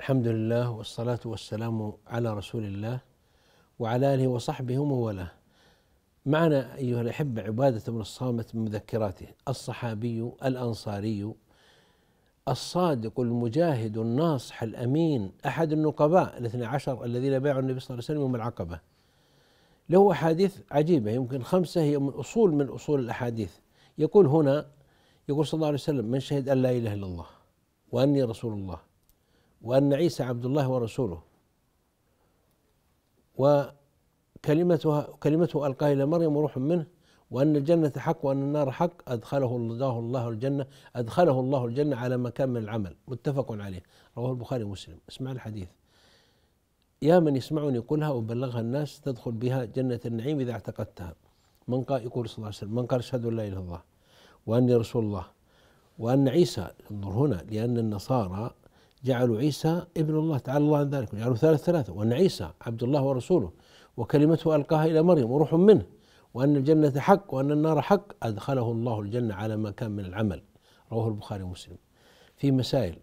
الحمد لله والصلاة والسلام على رسول الله وعلى آله وصحبه ومن والاه معنا أيها الأحبة عبادة بن الصامت من مذكراته الصحابي الأنصاري الصادق المجاهد الناصح الأمين أحد النقباء الاثنى عشر الذين باعوا النبي صلى الله عليه وسلم يوم العقبة له أحاديث عجيبة يمكن خمسة هي من أصول من أصول الأحاديث يقول هنا يقول صلى الله عليه وسلم من شهد أن لا إله إلا الله وأني رسول الله وأن عيسى عبد الله ورسوله وكلمتها كلمته ألقاها إلى مريم وروح منه وأن الجنة حق وأن النار حق أدخله الله الله الجنة أدخله الله الجنة على مكان من العمل متفق عليه رواه البخاري ومسلم اسمع الحديث يا من يسمعني قلها وبلغها الناس تدخل بها جنة النعيم إذا اعتقدتها من قال يقول صلى الله عليه وسلم من قال أشهد أن لا إله إلا الله وأني رسول الله وأن عيسى انظر هنا لأن النصارى جعلوا عيسى ابن الله تعالى الله عن ذلك جعلوا ثلاث ثلاثة وأن عيسى عبد الله ورسوله وكلمته ألقاها إلى مريم وروح منه وأن الجنة حق وأن النار حق أدخله الله الجنة على ما كان من العمل رواه البخاري ومسلم في مسائل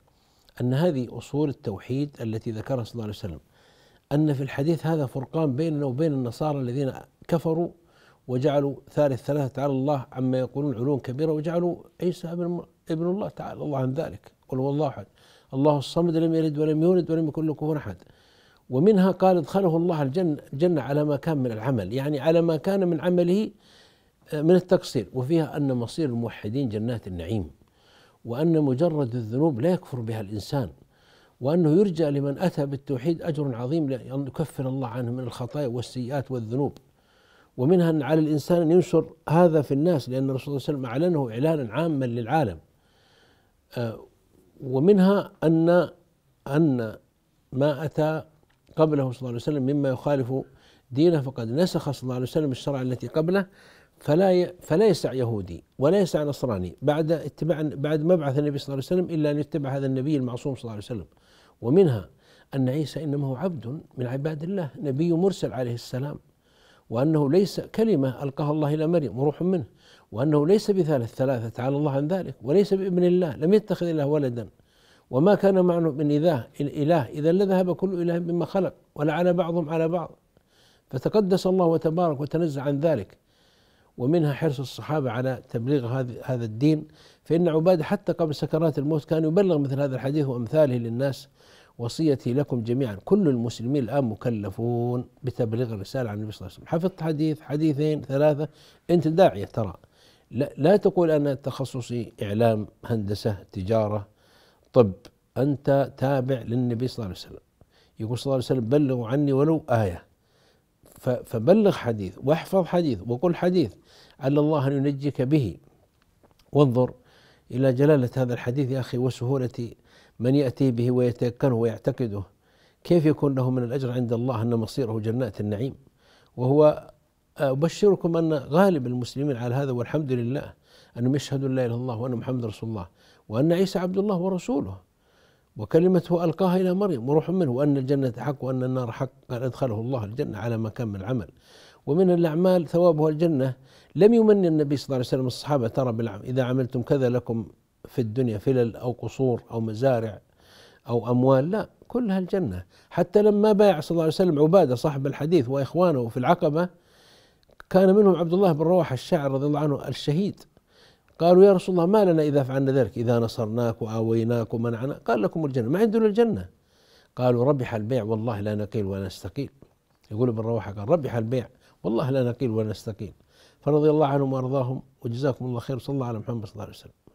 أن هذه أصول التوحيد التي ذكرها صلى الله عليه وسلم أن في الحديث هذا فرقان بيننا وبين النصارى الذين كفروا وجعلوا ثالث ثلاثة تعالى الله عما يقولون علوم كبيرة وجعلوا عيسى ابن, ابن الله تعالى الله عن ذلك قل هو الله أحد الله الصمد لم يلد ولم يولد ولم يكن له كفوا احد ومنها قال ادخله الله الجنة, الجنة على ما كان من العمل يعني على ما كان من عمله آه، من التقصير وفيها أن مصير الموحدين جنات النعيم وأن مجرد الذنوب لا يكفر بها الإنسان وأنه يرجى لمن أتى بالتوحيد أجر عظيم لأن يكفر الله عنه من الخطايا والسيئات والذنوب ومنها أن على الإنسان أن ينشر هذا في الناس لأن الرسول صلى الله عليه وسلم أعلنه إعلانا عاما للعالم آه، ومنها أن أن ما أتى قبله صلى الله عليه وسلم مما يخالف دينه فقد نسخ صلى الله عليه وسلم الشرع التي قبله فلا فلا يسع يهودي ولا يسع نصراني بعد اتباع بعد مبعث النبي صلى الله عليه وسلم الا ان يتبع هذا النبي المعصوم صلى الله عليه وسلم ومنها ان عيسى انما هو عبد من عباد الله نبي مرسل عليه السلام وأنه ليس كلمة ألقاها الله إلى مريم وروح منه وأنه ليس بثالث ثلاثة تعالى الله عن ذلك وليس بابن الله لم يتخذ إله ولدا وما كان معه من إله إله إذا لذهب كل إله مما خلق على بعضهم على بعض فتقدس الله وتبارك وتنزه عن ذلك ومنها حرص الصحابة على تبليغ هذا الدين فإن عبادة حتى قبل سكرات الموت كان يبلغ مثل هذا الحديث وأمثاله للناس وصيتي لكم جميعا كل المسلمين الآن مكلفون بتبليغ الرسالة عن النبي صلى الله عليه وسلم حفظت حديث حديثين ثلاثة أنت داعية ترى لا, لا تقول أنا تخصصي إعلام هندسة تجارة طب أنت تابع للنبي صلى الله عليه وسلم يقول صلى الله عليه وسلم بلغوا عني ولو آية فبلغ حديث واحفظ حديث وقل حديث على الله أن ينجيك به وانظر إلى جلالة هذا الحديث يا أخي وسهولة من يأتي به ويتيقنه ويعتقده كيف يكون له من الأجر عند الله أن مصيره جنات النعيم وهو أبشركم أن غالب المسلمين على هذا والحمد لله أنهم يشهدون لا إله إلا الله وأن محمد رسول الله وأن عيسى عبد الله ورسوله وكلمته ألقاها إلى مريم وروح منه وأن الجنة حق وأن النار حق قال أدخله الله الجنة على ما كان من العمل ومن الأعمال ثوابها الجنة لم يمن النبي صلى الله عليه وسلم الصحابة ترى بالعمل إذا عملتم كذا لكم في الدنيا فلل أو قصور أو مزارع أو أموال لا كلها الجنة حتى لما بايع صلى الله عليه وسلم عبادة صاحب الحديث وإخوانه في العقبة كان منهم عبد الله بن رواحة الشاعر رضي الله عنه الشهيد قالوا يا رسول الله ما لنا إذا فعلنا ذلك إذا نصرناك وآويناك ومنعنا قال لكم الجنة ما عندنا الجنة قالوا ربح البيع والله لا نقيل ولا نستقيل يقول ابن رواحة قال ربح البيع والله لا نقيل ولا نستقيل فرضي الله عنهم وارضاهم وجزاكم الله خير صلى الله على محمد صلى الله عليه وسلم